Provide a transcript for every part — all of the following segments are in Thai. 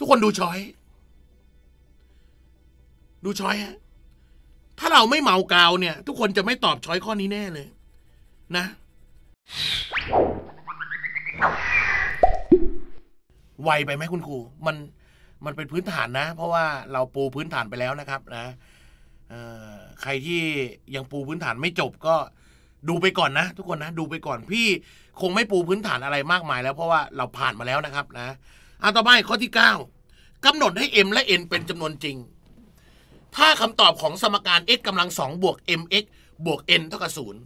ทุกคนดูช้อย ดูช้อยฮะ ถ้าเราไม่เมากาวเนี่ยทุกคนจะไม่ตอบช้อยข้อนี้แน่เลย นะ ไวไปไหมคุณครู มัน มันเป็นพื้นฐานนะ เพราะว่าเราปูพื้นฐานไปแล้วนะครับ นะใครที่ยังปูพื้นฐานไม่จบก็ ดูไปก่อนนะทุกคนนะดูไปก่อนพี่คงไม่ปูพื้นฐานอะไรมากมาย แล้ว เพราะว่าเราผ่านมาแล้วนะครับ นะอันต่อไปข้อที่9กำหนดให้ m และ n เป็นจำนวนจริง ถ้าคำตอบของสมการ x กำลังสองบวก mx บวก n เท่ากับศูนย์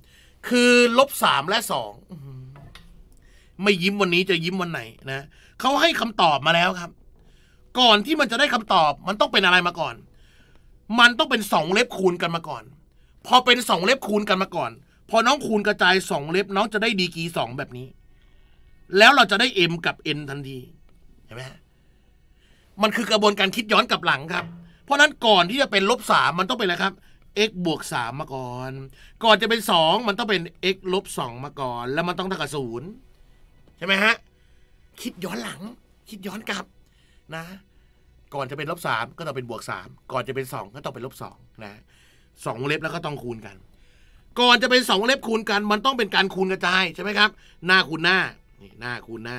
คือลบสามและสอง ไม่ยิ้มวันนี้จะยิ้มวันไหนนะ เขาให้คำตอบมาแล้วครับ ก่อนที่มันจะได้คำตอบ มันต้องเป็นอะไรมาก่อน มันต้องเป็นสองเล็บคูณกันมาก่อน พอเป็นสองเล็บคูณกันมาก่อน พอน้องคูณกระจายสองเล็บน้องจะได้ดีกีสองแบบนี้ แล้วเราจะได้ m กับ n ทันทีไหมฮะมันคือกระบวนการคิดย้อนกลับหลังครับ เพราะนั้นก่อนที่จะเป็นลบสามมันต้องเป็นอะไรครับ x บวกสามมาก่อน ก่อนจะเป็นสองมันต้องเป็น x ลบสองมาก่อน แล้วมันต้องเท่ากับศูนย์ใช่ไหมฮะ คิดย้อนหลังคิดย้อนกลับนะ ก่อนจะเป็นลบสามก็ต้องเป็นบวกสามก่อนจะเป็นสองก็ต้องเป็นลบสองนะสองวงเล็บแล้วก็ต้องคูณกัน ก่อนจะเป็นสองวงเล็บคูณกัน มันต้องเป็นการคูณกระจายใช่ไหมครับหน้าคูณหน้านี่หน้าคูณหน้า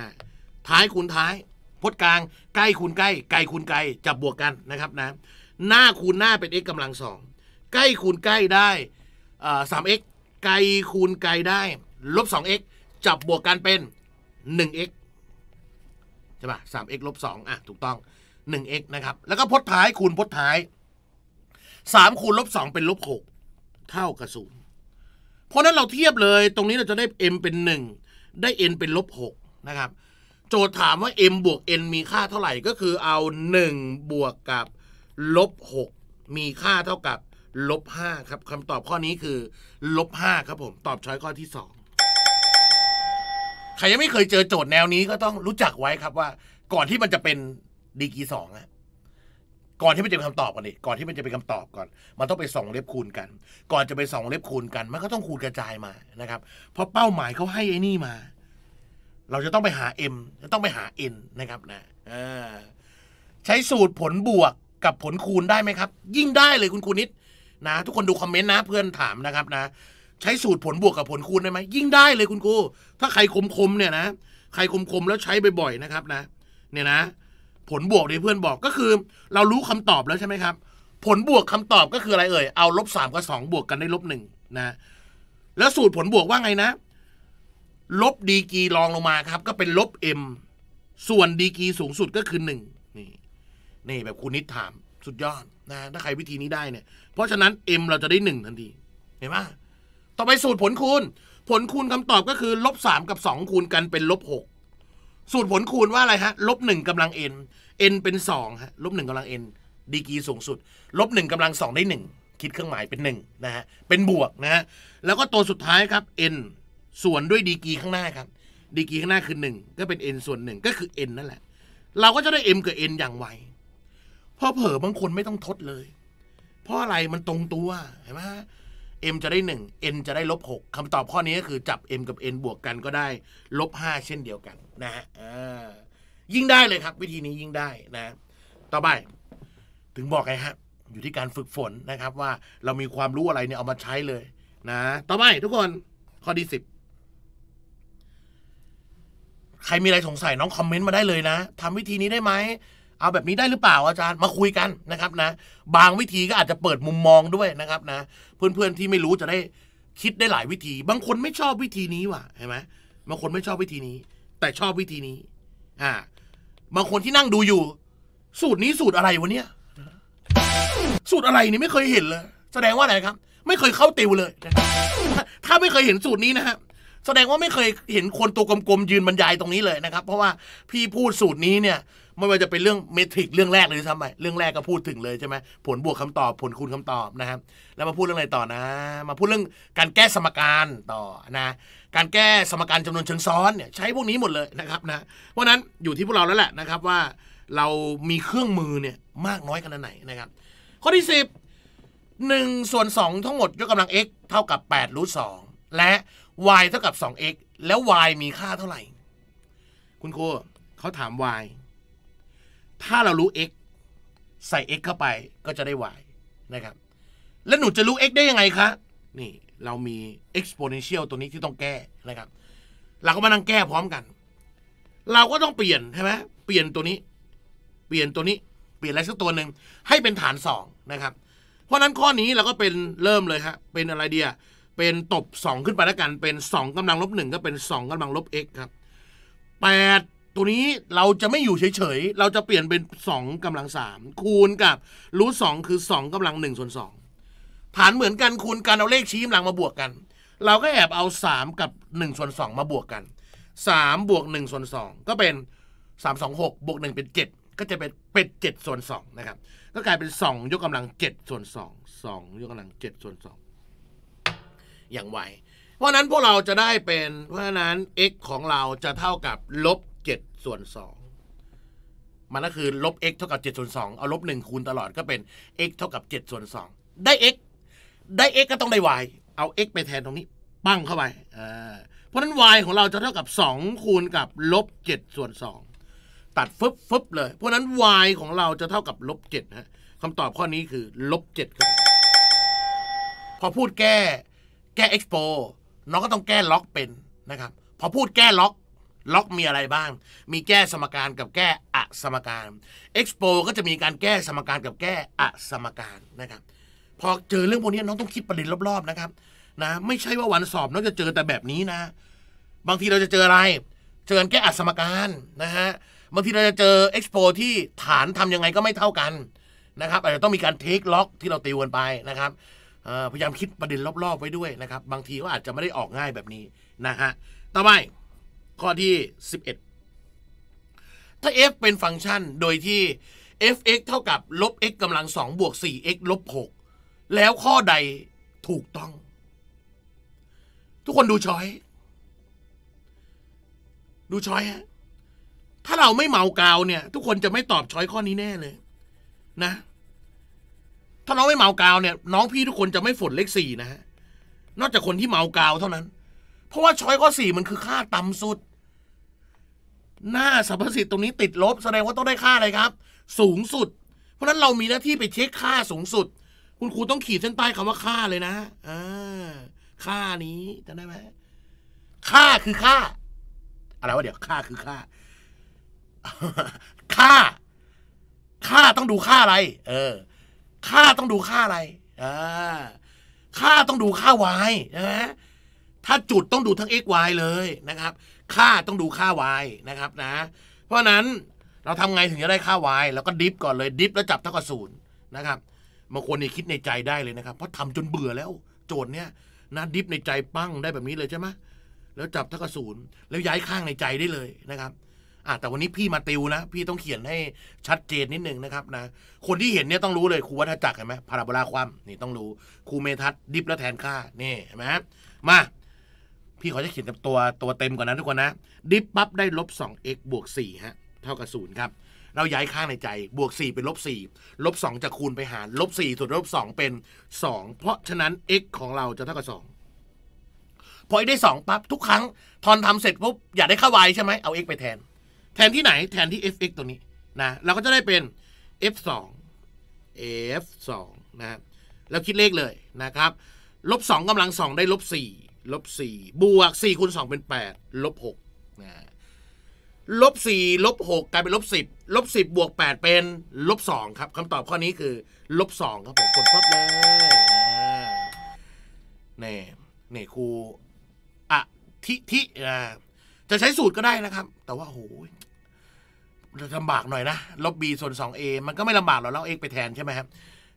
ท้ายคูณท้ายพจน์กลางใกล้คูณใกล้ไกลคูณไกลจับบวกกันนะครับนะหน้าคูณหน้าเป็น x กำลังสองใกล้คูณใกล้ได้สาม x ไกลคูณไกลได้ลบสอง x จับบวกกันเป็นหนึ่ง x ใช่ป่ะสาม x ลบสองอ่ะถูกต้องหนึ่ง x นะครับแล้วก็พจน์ท้ายคูณพจน์ท้ายสามคูณลบสองเป็นลบหกเท่ากับศูนย์เพราะนั้นเราเทียบเลยตรงนี้เราจะได้ m เป็นหนึ่งได้ n เป็นลบหกนะครับจทย์ถามว่า m บวก n มีค่าเท่าไหร่ก็คือ เอา1บวกกับลบ6มีค่าเท่ากับลบ5ครับคำตอบข้อนี้คือลบ5ครับผม ตอบช้อยข้อที่2ใครยังไม่เคยเจอโจทย์แนวนี้ก็ต้องรู้จักไว้ครับว่า ก่อนที่มันจะเป็นดีกีสองอะก่อนที่มันจะเป็นคำตอบก่อนดิก่อนที่มันจะเป็นคำตอบก่อน มันต้องไปสองเล็บคูณกัน ก่อนจะไปสองเล็บคูณกัน มันก็ต้องคูณกระจายมานะครับเพราะเป้าหมายเขาให้ไอ้นี่มาเราจะต้องไปหา m จะต้องไปหา n นะครับนะใช้สูตรผลบวกกับผลคูณได้ไหมครับ ยิ่งได้เลยคุณครูนิดนะทุกคนดูคอมเมนต์นะ เพื่อนถามนะครับนะ ใช้สูตรผลบวกกับผลคูณได้ไหมยิ่งได้เลยคุณครูถ้าใครคมๆเนี่ยนะใครคมๆแล้วใช้บ่อยๆนะครับนะเนี่ยนะ ผลบวกที่เพื่อนบอกก็คือ เรารู้คำตอบแล้วใช่ไหมครับ ผลบวกคำตอบก็คืออะไรเอ่ยเอาลบสามกับสองบวกกันได้ลบหนึ่งนะ แล้วสูตรผลบวกว่าไงนะลบดีกีรองลงมาครับ ก็เป็นลบเอ็มส่วนดีกีสูงสุดก็คือหนึ่งนี่นี่แบบคุณนิดถามสุดยอดนะถ้าใครวิธีนี้ได้เนี่ยเพราะฉะนั้น m เราจะได้หนึ่งทันที เห็นไหมต่อไปสูตรผลคูณ ผลคูณคำตอบก็คือลบสามกับสองคูณกันเป็นลบหกสูตรผลคูณว่าอะไรฮะลบหนึ่งกำลัง n n เป็นสองฮะลบหนึ่งกำลัง n ดีกีสูงสุด ลบหนึ่งกำลังสองได้หนึ่งคิดเครื่องหมายเป็นหนะฮะเป็นบวกนะฮะแล้วก็ตัวสุดท้ายครับ n ส่วนด้วยดีกีข้างหน้าครับ ดีกีข้างหน้าคือ 1 ก็เป็น n ส่วน1ก็คือ n นั่นแหละ เราก็จะได้ m กับ n อย่างไวพอเผลอบางคนไม่ต้องทดเลย เพราะอะไรมันตรงตัวเห็นไหม m จะได้ 1 n จะได้ลบกคำตอบข้อนี้ก็คือ จับ m กับ n บวกกันก็ได้ ลบาเช่นเดียวกัน นะฮะยิ่งได้เลยครับ วิธีนี้ยิ่งได้นะ ต่อไป ถึงบอกไงฮะอยู่ที่การฝึกฝนนะครับ ว่าเรามีความรู้อะไรเนี่ยเอามาใช้เลย นะ ต่อไปทุกคนข้อที่10ใครมีอะไรสงสัยน้องคอมเมนต์มาได้เลยนะทำวิธีนี้ได้ไหมเอาแบบนี้ได้หรือเปล่าอาจารย์มาคุยกันนะครับนะบางวิธีก็อาจจะเปิดมุมมองด้วยนะครับ นะเพื่อนๆที่ไม่รู้จะได้คิดได้หลายวิธี บางคนไม่ชอบวิธีนี้ว่ะเห็นไหมบางคนไม่ชอบวิธีนี้ แต่ชอบวิธีนี้ อ่าบางคนที่นั่งดูอยู่ สูตรนี้สูตรอะไรวะเนี่ย สูตรอะไรนี่ไม่เคยเห็นเลยแสดงว่าอะไรครับ ไม่เคยเข้าติวเลย ถ้าไม่เคยเห็นสูตรนี้นะครับแสดงว่าไม่เคยเห็นคนตัวกลมๆยืนบรรยายตรงนี้เลยนะครับ เพราะว่าพี่พูดสูตรนี้เนี่ยไม่ว่าจะเป็นเรื่องเมทริกเรื่องแรกเลยท่ไมเรื่องแรกก็พูดถึงเลยใช่ไหมผลบวกคำตอบผลคูณคำตอบนะครับแล้วมาพูดเรื่องอะไรต่อนะ มาพูดเรื่องการแก้สมการต่อนะการแก้สมการจำนวนเชิงซ้อนเนี่ยใช้พวกนี้หมดเลยนะครับนะเพราะนั้นอยู่ที่พวกเราแล้วแหละนะครับว่าเรามีเครื่องมือเนี่ยมากน้อยขนาดไหนนะครับข้อที่ 10 1ส่วน2ทั้งหมดยกกำลัง x เท่ากับ8รูท2และ y เท่ากับ 2x แล้ว y มีค่าเท่าไหร่ คุณครูเขาถาม y ถ้าเรารู้ x ใส่ x เข้าไปก็จะได้ y นะครับ แล้วหนูจะรู้ x ได้ยังไงคะ นี่เรามี exponential ตัวนี้ที่ต้องแก้นะครับ เราก็มานั่งแก้พร้อมกัน เราก็ต้องเปลี่ยนใช่ไหมเปลี่ยนตัวนี้ เปลี่ยนตัวนี้ เปลี่ยนอะไรสักตัวหนึ่งให้เป็นฐานสองนะครับ เพราะนั้นข้อนี้เราก็เป็นเริ่มเลยครับ เป็นอะไรเดียเป็นตบ 2 ขึ้นไปแล้วกันเป็น 2กำลังลบหนึ่งก็เป็น 2กำลังลบ x ครับ8ตัวนี้เราจะไม่อยู่ เฉยๆ เราจะเปลี่ยนเป็น 2กำลัง 3 คูณกับรูทสคือ 2กำลัง 1 ส่วน2ฐานเหมือนกันคูณกันเอาเลขชี้กำลังมาบวกกัน เราก็แอบเอา 3 กับ 1 ส่วน 2 มาบวกกัน3บวก1ส่วน2ก็เป็น 3 2 6บวก1เป็น 7 ก็จะเป็นเป็ด7ส่วน2นะครับก็กลายเป็น2ยกกำลัง7ส่วน2 2ยกกำลัง7ส่วน2อย่างไวเพราะนั้นพวกเราจะได้เป็น เพราะนั้น x ของเราจะเท่ากับลบ7ส่วน2มันก็คือลบ x เท่ากับ7ส่วน2เอาลบ1คูณตลอดก็เป็น x เท่ากับ7ส่วน2ได้ x ได้ x ก็ต้องได้ y เอา x ไปแทนตรงนี้ปั้งเข้าไป เพราะนั้น y ของเราจะเท่ากับ2คูณกับลบ7ส่วน2ตัดฟึบฟึบเลย เพราะนั้น y ของเราจะเท่ากับลบ7ฮะคำตอบข้อนี้คือลบ7ครับ พอพูดแก้แก้เอ็กซ์โปน้องก็ต้องแก้ล็อกเป็นนะครับ พอพูดแก้ล็อกล็อกมีอะไรบ้างมีแก้สมการกับแก้อะสมการเอ็กซ์โปก็จะมีการแก้สมการกับแก้อะสมการนะครับพอเจอเรื่องพวกนี้น้องต้องคิดประเด็นรอบๆนะครับนะไม่ใช่ว่าวันสอบน้องจะเจอแต่แบบนี้นะ บางทีเราจะเจออะไรเจอแก้อัสมการนะฮะบางทีเราจะเจอเอ็กซ์โปที่ฐานทำยังไงก็ไม่เท่ากันนะครับอาจจะต้องมีการเทคล็อก ที่เราติวกันไปนะครับพยายามคิดประเด็นรอบๆ ไว้ด้วยนะครับ บางทีก็อาจจะไม่ได้ออกง่ายแบบนี้นะฮะต่อไป ข้อที่ 11 ถ้า f เป็นฟังก์ชันโดยที่ f(x) เท่ากับลบ x กำลัง2บวก 4x ลบ6แล้วข้อใดถูกต้อง ทุกคนดูช้อย ดูช้อยฮะถ้าเราไม่เมากาวเนี่ย ทุกคนจะไม่ตอบช้อยข้อนี้แน่เลย นะถ้าน้องไม่เมากาวเนี่ยน้องพี่ทุกคนจะไม่ฝนเลขสี่นะฮะนอกจากคนที่เมากาวเท่านั้น เพราะว่าช้อยข้อสี่มันคือค่าต่ำสุด หน้าสรรพสิทธิ์ตรงนี้ติดลบแสดงว่าต้องได้ค่าอะไรครับ สูงสุด เพราะนั้นเรามีหน้าที่ไปเช็คค่าสูงสุด คุณครูต้องขีดเส้นใต้คำว่าค่าเลยนะอ่าค่านี้จำได้ไหมค่าคือค่า อะไรวะเดี๋ยวค่าคือค่า ค่า ค่าต้องดูค่าอะไร เออค่าต้องดูค่าอะไรอ่าค่าต้องดูค่า y นะถ้าจุดต้องดูทั้ง x y เลยนะครับ ค่าต้องดูค่า y นะครับนะ เพราะนั้นเราทำไงถึงจะได้ค่า y แล้วก็ดิฟก่อนเลย ดิฟแล้วจับเท่ากับศูนย์นะครับ บางคนนี่คิดในใจได้เลยนะครับ เพราะทำจนเบื่อแล้ว โจทย์เนี้ยนะดิฟในใจปั้งได้แบบนี้เลยใช่ไหมแล้วจับเท่ากับศูนย์ แล้วย้ายข้างในใจได้เลยนะครับอ่ะแต่วันนี้พี่มาติวนะ พี่ต้องเขียนให้ชัดเจนนิดนึงนะครับนะคนที่เห็นเนี่ยต้องรู้เลยครูวัฒจักรเห็นไหมพาราโบลาความนี่ต้องรู้ครูเมทัศดิบและแทนค่า นี่เห็นไหมมา พี่ขอจะเขียนตัวตัวเต็มก่อนนะทุกคนนะดิบปั๊บได้ลบสอ 2x บวก่ฮะเท่ากับศูนย์ครับเราย้ายค่าในใจบวก 4เป็นลบ4ลบ2จะคูณไปหารลบ4ส่วนลบ2เป็น 2 เพราะฉะนั้น x ของเราจะเท่ากับ 2พอได้2ปั๊บทุกครั้ง ทอนทำเสร็จปุ๊บอยากได้ค่า y ใช่ไหมเอา x ไปแทนแทนที่ไหน แทนที่ fx ตัวนี้นะเราก็จะได้เป็น f 2 f 2นะเราคิดเลขเลยนะครับลบ2กำลัง 2 ได้ลบ4ลบ4บวก 4คูณ2 เป็น8ลบ6นะลบ4ลบ 6 กลายเป็นลบ10ลบ10บวก 8 เป็น ลบ 2 ครับคำตอบข้อนี้คือลบ2ครับผมกดปั๊บเลยนี่นี่ครูอะทิทิอ่าจะใช้สูตรก็ได้นะครับ แต่ว่าโหลำบากหน่อยนะลบ B ส่วน 2A มันก็ไม่ลำบากหรอกเราเอกไปแทนใช่ไหมครับ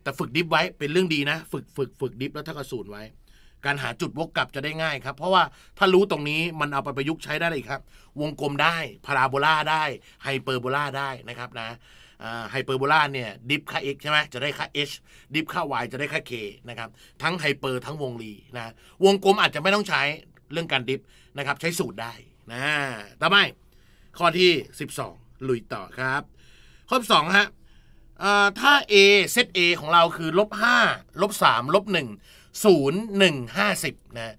แต่ฝึกดิฟไว้เป็นเรื่องดีนะ ฝึกฝึกฝึกดิฟแล้วถ้ากระสูนไว้ การหาจุดวกกลับจะได้ง่ายครับ เพราะว่าถ้ารู้ตรงนี้มันเอาไปประยุกต์ใช้ได้เลยครับ วงกลมได้พาราโบลาได้ไฮเปอร์โบลาได้นะครับนะไฮเปอร์โบลาเนี่ย ดิฟค่า x ใช่ไหมจะได้ค่า h ดิฟค่า y จะได้ค่า k นะครับทั้งไฮเปอร์ทั้งวงรีนะวงกลมอาจจะไม่ต้องใช้เรื่องการดิฟนะครับใช้สูตรได้นะต่อไปข้อที่ 12ลุยต่อครับ ข้อสองฮะถ้า a เซต a ของเรา คือลบ 5 ลบ 3 ลบ 1 0 1 50นะ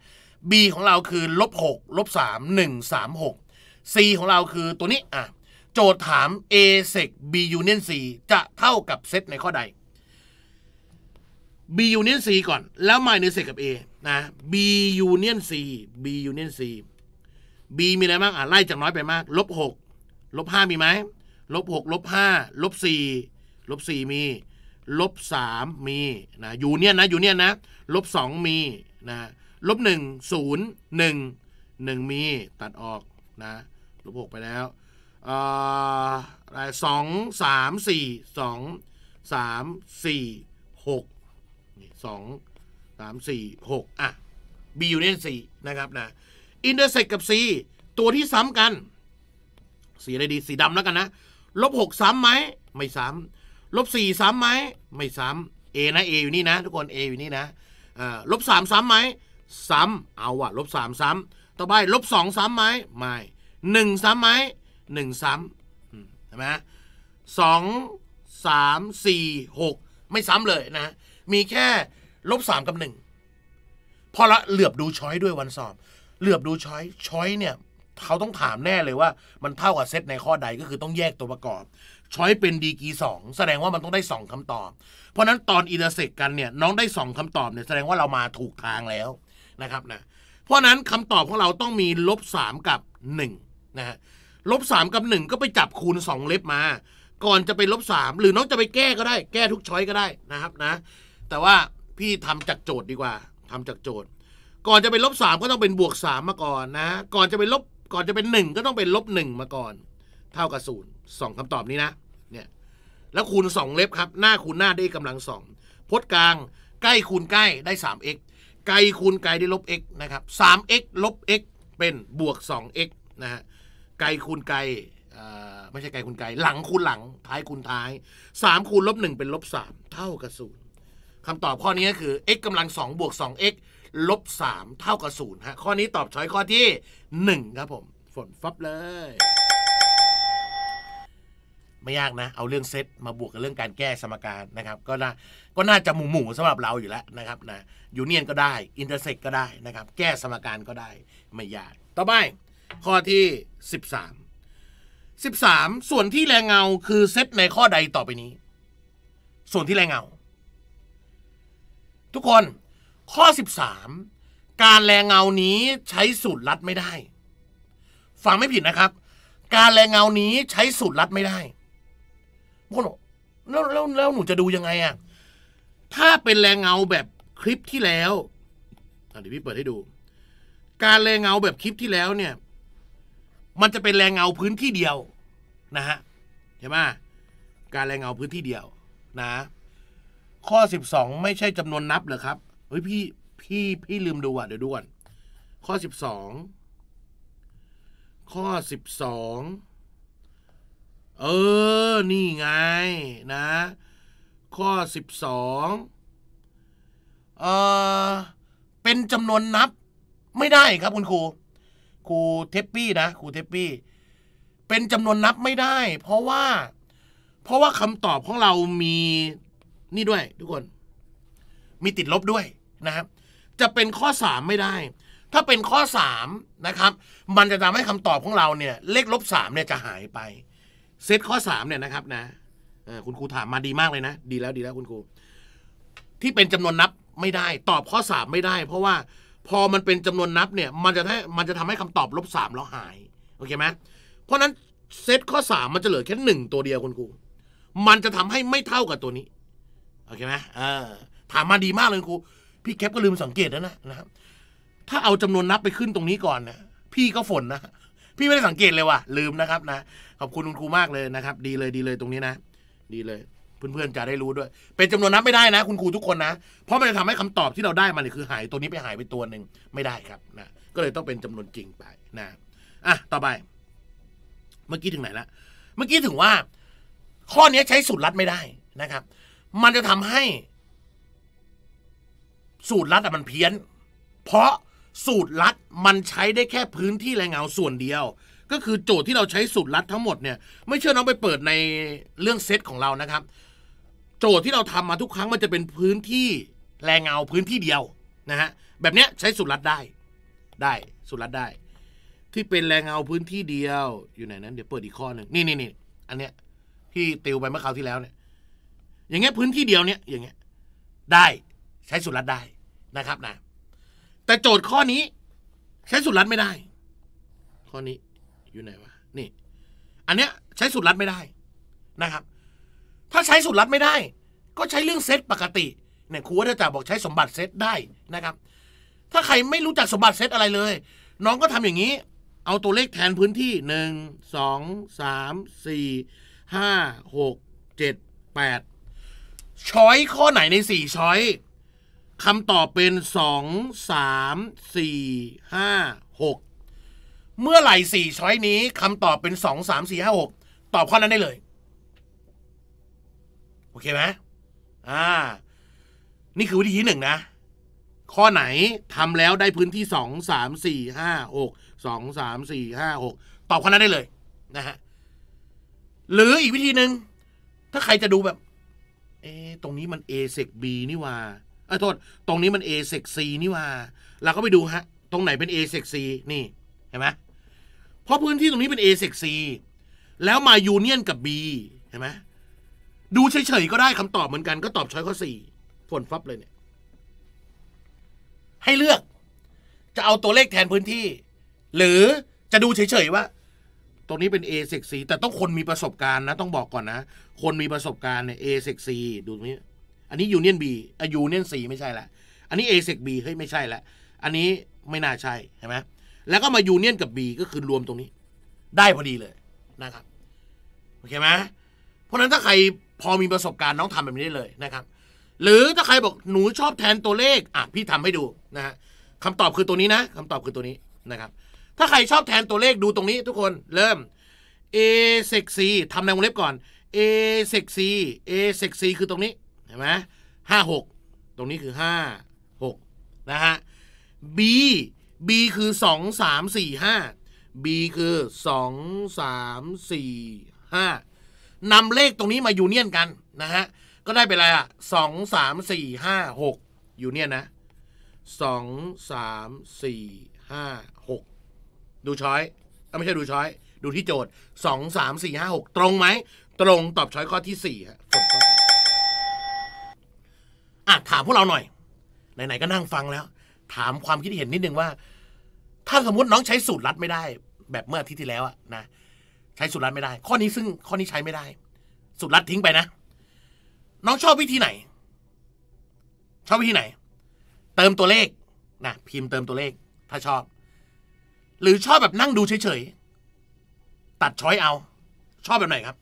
b ของเรา คือลบ 6 ลบ 3 1 3 6 c ของเรา คือ ตัวนี้ อ่ะ โจทย์ถาม a เซก b union c จะเท่ากับเซตในข้อใด b union c ก่อน แล้ว minus เซกกับ a นะ b union c b union c b มีอะไรบ้างอ่ะไล่จากน้อยไปมากลบหกลบห้ามีไหมลบหกลบห้าลบสี่ลบสี่มีลบสามมีนะอยู่เนี่ยนะอยู่เนี่ยนะลบสองมีนะลบหนึ่งศูนย์หนึ่งหนึ่งมีตัดออกนะลบหกไปแล้วสองสามสี่สองสามสี่หกสองสามสี่หกอ่ะบีอยู่เนี่ยสี่นะครับนะอินเตอร์เซ็กกับ C ตัวที่ซ้ำกันสีอะไรดีสีดำแล้วกันนะลบหกซ้ำไหม ไม่ซ้ำลบสี่ซ้ำไหม ไม่ซ้ำ A นะ A อยู่นี่นะทุกคน A อยู่นี่นะลบสามซ้ำไหมซ้ำเอา่ะลบสามซ้ำต่อไปลบสองซ้ำไหมไม่หนึ่งซ้ำไหมหนึ่งซ้ำใช่ไหมสองสามสี่หกไม่ซ้ำเลยนะมีแค่ลบสามกับหนึ่งพอละเหลือบดูช้อยด้วยวันสอบเหลือบดูช้อยช้อยเนี่ยเขาต้องถามแน่เลยว่า มันเท่ากับเซตในข้อใดก็คือต้องแยกตัวประกอบช้อยเป็นดีกีสองแสดงว่ามันต้องได้สองคำตอบ เพราะนั้นตอนอินเตอร์เซ็กกันเนี่ย น้องได้สองคำตอบเนี่ย แสดงว่าเรามาถูกทางแล้ว นะครับนะ เพราะนั้นคำตอบของเราต้องมีลบสามกับหนึ่งนะฮะลบสามกับหนึ่งก็ไปจับคูณสองเล็บมา ก่อนจะไปลบสามหรือน้องจะไปแก้ก็ได้ แก้ทุกช้อยก็ได้นะครับนะแต่ว่าพี่ทำจากโจทย์ดีกว่าทำจากโจทย์ก่อนจะเป็นลบสามก็ต้องเป็นบวกสามมาก่อนนะ ก่อนจะเป็นลบ ก่อนจะเป็นหนึ่งก็ต้องเป็นลบหนึ่งมาก่อน เท่ากับศูนย์สองคำตอบนี้นะ เนี่ย แล้วคูณสองเล็บครับ หน้าคูณหน้าได้กำลังสองพจน์กลาง ใกล้คูณใกล้ได้สาม x ไกลคูณไกลได้ลบ x นะครับสาม x ลบ x เป็นบวกสอง x นะฮะ ไกลคูณไกลไม่ใช่ไกลคูณไกล หลังคูณหลัง ท้ายคูณท้ายสามคูณลบหนึ่งเป็นลบสามเท่ากับศูนย์คำตอบข้อนี้ก็คือ x กำลังสองบวกสอง x ลบสามเท่ากับศูนย์ฮะข้อนี้ตอบช้อยข้อที่หนึ่งครับผม ฝนฟับเลยไม่ยากนะ เอาเรื่องเซตมาบวกกับเรื่องการแก้สมการนะครับ ก็น่าก็น่าจะหมู่หมู่สำหรับเราอยู่แล้วนะครับ นะยูเนียนก็ได้ อินเตอร์เซ็กก็ได้นะครับ แก้สมการก็ได้ ไม่ยาก ต่อไปข้อที่13 13ส่วนที่แรงเงา คือเซตในข้อใดต่อไปนี้ ส่วนที่แรงเงาทุกคนข้อ 13 การแรงเงานี้ใช้สูตรลัดไม่ได้ ฟังไม่ผิดนะครับ การแรงเงานี้ใช้สูตรลัดไม่ได้พวกหนแล้วแล้วแล้วหนูจะดูยังไงอะถ้าเป็นแรงเงาแบบคลิปที่แล้วเดี๋ยวพี่เปิดให้ดู การแรงเงาแบบคลิปที่แล้วเนี่ย มันจะเป็นแรงเงาพื้นที่เดียวนะฮะเห็นไหม การแรงเงาพื้นที่เดียวนะ ข้อ 12 ไม่ใช่จำนวนนับเหรอครับเฮ้ยพี่พี่พี่ลืมดูอ่ะเดี๋ยวดูก่อน ข้อสิบสองข้อสิบสองเออนี่ไง นะ ข้อสิบสองเออเป็นจำนวนนับ ไม่ได้ครับคุณครูครูเทปปี้นะครูเทปปี้เป็นจำนวนนับไม่ได้เพราะว่า เพราะว่าคำตอบของเรามี นี่ด้วยทุกคน มีติดลบด้วยนะครับ จะเป็นข้อ 3 ไม่ได้ ถ้าเป็นข้อ 3 นะครับ มันจะทำให้คำตอบของเราเนี่ยเลขลบ3เนี่ยจะหายไปเซตข้อ 3 เนี่ยนะครับนะคุณครูถามมาดีมากเลยนะ ดีแล้วดีแล้วคุณครูที่เป็นจำนวนนับไม่ได้ ตอบข้อ3ไม่ได้เพราะว่าพอมันเป็นจำนวนนับเนี่ยมันจะให้มันจะทำให้คำตอบลบสามเราหาย โอเคไหมเพราะนั้นเซตข้อ 3 มันจะเหลือแค่หนึ่งตัวเดียวคุณครูมันจะทำให้ไม่เท่ากับตัวนี้โอเคไหมเออถามมาดีมากเลยคุณครูพี่แคปก็ลืมสังเกตแล้วนะนะครับ ถ้าเอาจำนวนนับไปขึ้นตรงนี้ก่อนนะพี่ก็ฝนนะพี่ไม่ได้สังเกตเลยว่ะลืมนะครับ นะขอบคุณคุณครูมากเลยนะครับ ดีเลย ดีเลยตรงนี้นะดีเลยเพื่อนๆจะได้รู้ด้วย เป็นจำนวนนับไม่ได้นะ คุณครูทุกคนนะ เพราะมันจะทำให้คำตอบที่เราได้มาเนี่ยคือ หายตัวนี้ไปหายไปตัวหนึ่งไม่ได้ครับนะก็เลยต้องเป็นจำนวนจริงไปนะอ่ะต่อไป เมื่อกี้ถึงไหนละเมื่อกี้ถึงว่า ข้อนี้ใช้สูตรลัดไม่ได้นะครับ มันจะทำให้สูตรลัดอะมันเพี้ยน เพราะสูตรลัดมันใช้ได้แค่พื้นที่แรงเงาส่วนเดียว ก็คือโจทย์ที่เราใช้สูตรลัดทั้งหมดเนี่ย ไม่เชื่อน้องไปเปิดในเรื่องเซตของเรานะครับ โจทย์ที่เราทำมาทุกครั้งมันจะเป็นพื้นที่แรงเงาพื้นที่เดียวนะฮะแบบเนี้ยใช้สูตรลัดได้ ได้ สูตรลัดได้ ที่เป็นแรงเงาพื้นที่เดียวอยู่ไหนนั้น เดี๋ยวเปิดอีกข้อหนึ่งนี่นี่นี่อันเนี้ยที่ติวไปเมื่อคราวที่แล้วเนี่ยอย่างเงี้ยพื้นที่เดียวเนี่ยอย่างเงี้ยได้ใช้สูตรลัดได้นะครับนะ แต่โจทย์ข้อนี้ ใช้สูตรลัดไม่ได้ ข้อนี้อยู่ไหนวะนี่ อันเนี้ยใช้สูตรลัดไม่ได้นะครับ ถ้าใช้สูตรลัดไม่ได้ ก็ใช้เรื่องเซตปกติเนี่ยครูว่าจะบอกใช้สมบัติเซตได้นะครับ ถ้าใครไม่รู้จักสมบัติเซตอะไรเลย น้องก็ทำอย่างนี้ เอาตัวเลขแทนพื้นที่หนึ่งสองสามสี่ห้าหกเจ็ดแปดช้อย ข้อไหนในสี่ช้อยคำตอบเป็นสสสองามี่ห้าหกเมื่อไหร่่ช้อยนี้คำตอบเป็นสสสองามี่ห้าหกตอบข้อนั้นได้เลย โอเคไหมอ่า นี่คือวิธีที่หนึ่งนะ ข้อไหนทำแล้วได้พื้นที่สสสสสอองงาามี่หห้กามสี่ห้าหกตอบข้อนั้นได้เลย นะฮะหรืออีกวิธีหนึ่ง ถ้าใครจะดูแบบ เอตรงนี้มัน A เซก B นี่ว่าเออโทษตรงนี้มัน A เซกซีนี่ว่า เราก็ไปดูฮะ ตรงไหนเป็น A เซกซีนี่เห็นไหมเพราะพื้นที่ตรงนี้เป็น A เซกซีแล้วมายูเนียนกับ B เห็นไหมดูเฉยๆก็ได้คำตอบเหมือนกันก็ตอบช้อยข้อสี่ฝนฟับเลยเนี่ย ให้เลือก จะเอาตัวเลขแทนพื้นที่ หรือจะดูเฉยๆว่า ตรงนี้เป็น A เซกซีแต่ต้องคนมีประสบการณ์นะ ต้องบอกก่อนนะคนมีประสบการณ์เนี่ย A เซกซีดูตรงนี้อันนี้ยูเนียนบีอยูเนียนซีไม่ใช่ละ อันนี้เอเซกบีเฮ้ยไม่ใช่ละ อันนี้ไม่น่าใช่ใช่ไหมแล้วก็มายูเนียนกับ B ก็คือรวมตรงนี้ ได้พอดีเลยนะครับโอเคไหมเพราะนั้นถ้าใครพอมีประสบการณ์น้องทำแบบนี้ได้เลยนะครับ หรือถ้าใครบอกหนูชอบแทนตัวเลข อ่ะพี่ทำให้ดูนะฮะคำตอบคือตัวนี้นะคำตอบคือตัวนี้นะครับ ถ้าใครชอบแทนตัวเลขดูตรงนี้ ทุกคน เริ่ม A เซกซีทำในวงเล็บก่อน A เซกซี A เซกซีคือตรงนี้ห็นไหมห้าหกตรงนี้คือห้าหกนะฮะ B B คือสองสามสี่ห้า B คือสองสามสี่ห้านำเลขตรงนี้มายูเนียนกันนะฮะ ก็ได้เป็นอะไรอ่ะสองสามสี่ห้าหกยูเนียนนะสองสามสี่ห้าหกดูช้อยไม่ใช่ดูช้อย ดูที่โจทย์สองสามสี่ห้าหกตรงไหม ตรงตอบช้อยข้อที่สี่ฮะตรงข้ออะถามพวกเราหน่อยไหนๆก็นั่งฟังแล้ว ถามความคิดเห็นนิดนึงว่า ถ้าสมมติน้องใช้สูตรลัดไม่ได้ แบบเมื่ออาทิตย์ที่แล้วอะนะใช้สูตรลัดไม่ได้ ข้อนี้ซึ่งข้อนี้ใช้ไม่ได้สูตรลัดทิ้งไปนะน้องชอบวิธีไหน ชอบวิธีไหน เติมตัวเลขนะพิมพ์เติมตัวเลข ถ้าชอบ หรือชอบแบบนั่งดูเฉยๆตัดช้อยเอา ชอบแบบไหนครับ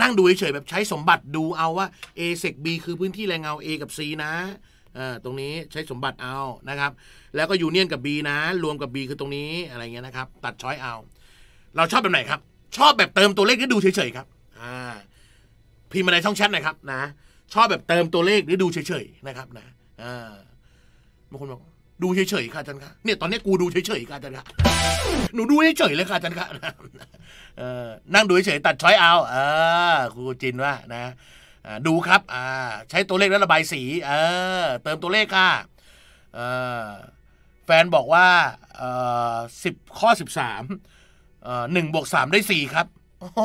นั่งดูเฉยๆแบบใช้สมบัติดูเอาว่า A เซกบคือพื้นที่แรงเงา A กับ C นะตรงนี้ใช้สมบัติเอานะครับ แล้วก็ยูเนียนกับ B นะ รวมกับ B คือตรงนี้อะไรเงี้ยนะครับ ตัดช้อยเอา เราชอบแบบไหนครับ ชอบแบบเติมตัวเลขนี่ดูเฉยๆครับพิมพ์มาในช่องแชทหน่อยครับนะ ชอบแบบเติมตัวเลขนี่ดูเฉยๆนะครับนะบางคนบอกดูเฉยๆ ค่ะอาจารย์คะ เนี่ยตอนนี้กูดูเฉยๆ ค่ะอาจารย์คะหนูดูเฉยๆเลยค่ะอาจารย์คะ เออ นั่งดูเฉยๆตัดช้อยเอา เออครูจินว่านะดูครับ อ่า ใช้ตัวเลขแล้วระบายสี เออ เติมตัวเลขค่ะอแฟนบอกว่าสิบข้อสิบสามหนึ่งบวกสามได้สี่ครับโอ้โ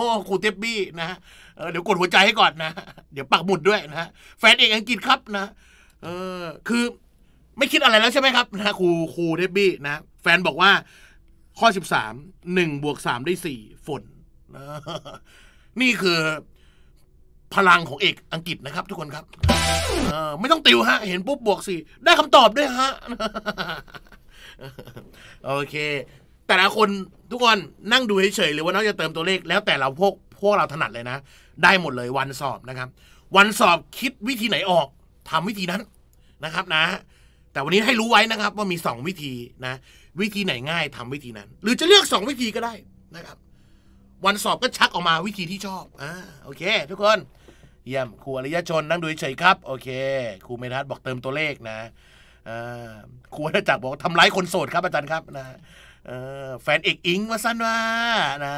หครูเทปบี้นะเเดี๋ยวกดหัวใจให้ก่อนนะ เดี๋ยวปักหมุดด้วยนะ แฟนเอกอังกฤษครับนะ เออ คือไม่คิดอะไรแล้วใช่ไหมครับ นะครูครูเดบบี้นะ แฟนบอกว่า ข้อสสิบามหนึ่งบวกสามได้สี่ฝนนี่คือ พลังของเอกอังกฤษนะครับ ทุกคนครับไม่ต้องติวฮะ เห็นปุ๊บบวกสี่ได้คำตอบด้วยฮะโอเค แต่ละคนทุกคนนั่งดูเฉยๆหรือว่าน้องจะเติมตัวเลข แล้วแต่เราพวก พวกเราถนัดเลยนะ ได้หมดเลยวันสอบนะครับ วันสอบคิดวิธีไหนออกทำวิธีนั้นนะครับ นะแต่วันนี้ให้รู้ไว้นะครับ ว่ามี 2 วิธีนะ วิธีไหนง่ายทำวิธีนั้น หรือจะเลือก 2 วิธีก็ได้นะครับ วันสอบก็ชักออกมาวิธีที่ชอบอ่าโอเค ทุกคนเยี่ยมครูอริยชนนั่งดูเฉยครับ โอเค ครูเมทัศบอกเติมตัวเลขนะอ่าครูอาจักรบอกทำร้ายคนโสดครับ อาจารย์ครับนะอแฟนเอกอิงมาสั้นว่านะ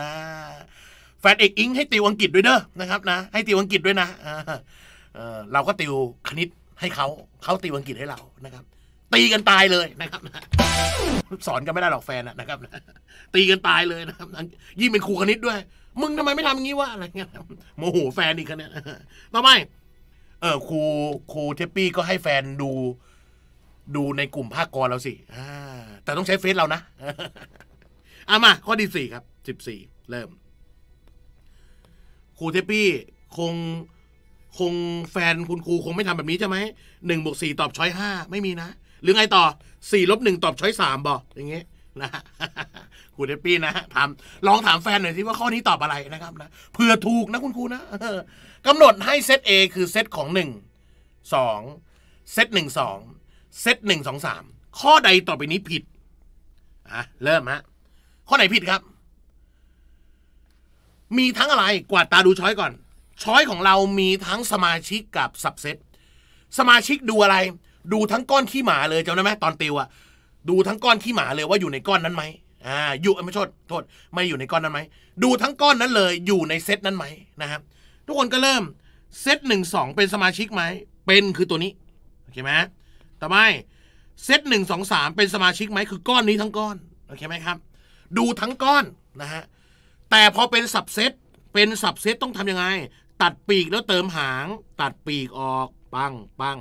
แฟนเอกอิงให้ติวอังกฤษด้วยเด้อนะครับนะ ให้ติวอังกฤษด้วยนะเราก็ติวคณิตให้เขาเขาติวอังกฤษให้เรานะครับตีกันตายเลยนะครับสอนกัน ไม่ได้หรอกแฟนนะครับตีกันตายเลยนะครับยิ่งเป็นครูคณิตด้วย มึงทำไมไม่ทำงี้วะอะไรเงี้ยโมโหแฟนอีกคนเนี่ยทำไมเออครูครูเทปปี้ก็ให้แฟนดู ดูในกลุ่มภาคกรเราสิแต่ต้องใช้เฟซเรานะอามาข้อที่สี่ครับสิบสี่เริ่มครูเทปปี้คงคงแฟนคุณครูคงไม่ทำแบบนี้ใช่ไหมหนึ่งบวกสี่ตอบช้อยห้าไม่มีนะหรือไงต่อสี่ลบหนึ่งตอบช้อยสามบอก อย่างเงี้ยนะคุณเดปปี้นะถามลองถามแฟนหน่อยสิว่าข้อนี้ตอบอะไรนะครับนะเผื่อถูกนะคุณครูนะกำหนดให้เซต A คือเซต ของหนึ่งสองเซตหนึ่งสองเซตหนึ่งสองสามข้อใดต่อไปนี้ผิดอ่ะเริ่มฮะข้อไหนผิดครับ มีทั้งอะไรกวาดตาดูช้อยก่อน ช้อยของเรามีทั้งสมาชิกกับสับเซต สมาชิกดูอะไรดูทั้งก้อนขี้หมาเลยจำได้ไหมตอนติวอะดูทั้งก้อนขี้หมาเลยว่าอยู่ในก้อนนั้นไหมอ่าอยู่ไม่โทษโทษไม่อยู่ในก้อนนั้นไหมดูทั้งก้อนนั้นเลยอยู่ในเซตนั้นไหมนะครับทุกคนก็เริ่มเซตหนึ่งสองเป็นสมาชิกไหมเป็นคือตัวนี้โอเคไหมต่อไปเซตหนึ่งสองสามเป็นสมาชิกไหมคือก้อนนี้ทั้งก้อนโอเคไหมครับดูทั้งก้อนนะฮะแต่พอเป็นสับเซตเป็นสับเซตต้องทํำยังไง ตัดปีกแล้วเติมหางตัดปีกออกปังปัง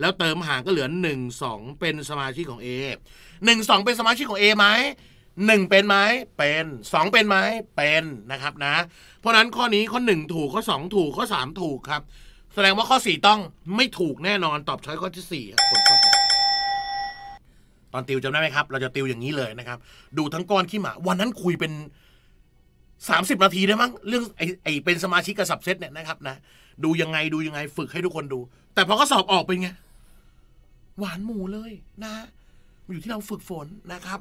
แล้วเติมห่างก็เหลือหนึ่งสองเป็นสมาชิกของ A องเป็นสมาชิกของ A ไหมหนึ่งเป็นไหมเป็นสองเป็นไหมเป็นนะครับนะ เพราะนั้นข้อนี้ข้อหนึ่งถูกข้อสองถูกข้อสามถูกครับ แสดงว่าข้อสี่ต้องไม่ถูกแน่นอนตอบช้อยข้อที่สี่ครับคนอตอนติวจำได้ไหมครับ เราจะติวอย่างนี้เลยนะครับ ดูทั้งก้อนขี้หมาวันนั้นคุยเป็นสสามิบนาทีได้มั้งเรื่องไอไอเป็นสมาชิกกับสับเซตเนี่ยนะครับนะดูยังไงดูยังไงฝึกให้ทุกคนดู แต่พอก็สอบออกเป็นไง หวานหมูเลยนะมอยู่ที่เราฝึกฝนนะครับ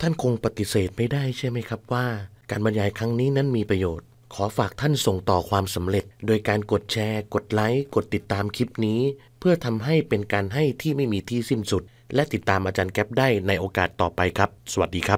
ท่านคงปฏิเสธไม่ได้ใช่ไหมครับว่า การบรรยายครั้งนี้นั้นมีประโยชน์ ขอฝากท่านส่งต่อความสำเร็จ โดยการกดแชร์ กดไลค์กดติดตามคลิปนี้ เพื่อทำให้เป็นการให้ที่ไม่มีที่สิ้นสุด และติดตามอาจารย์แก๊ปได้ในโอกาสต่อไปครับ สวัสดีครับ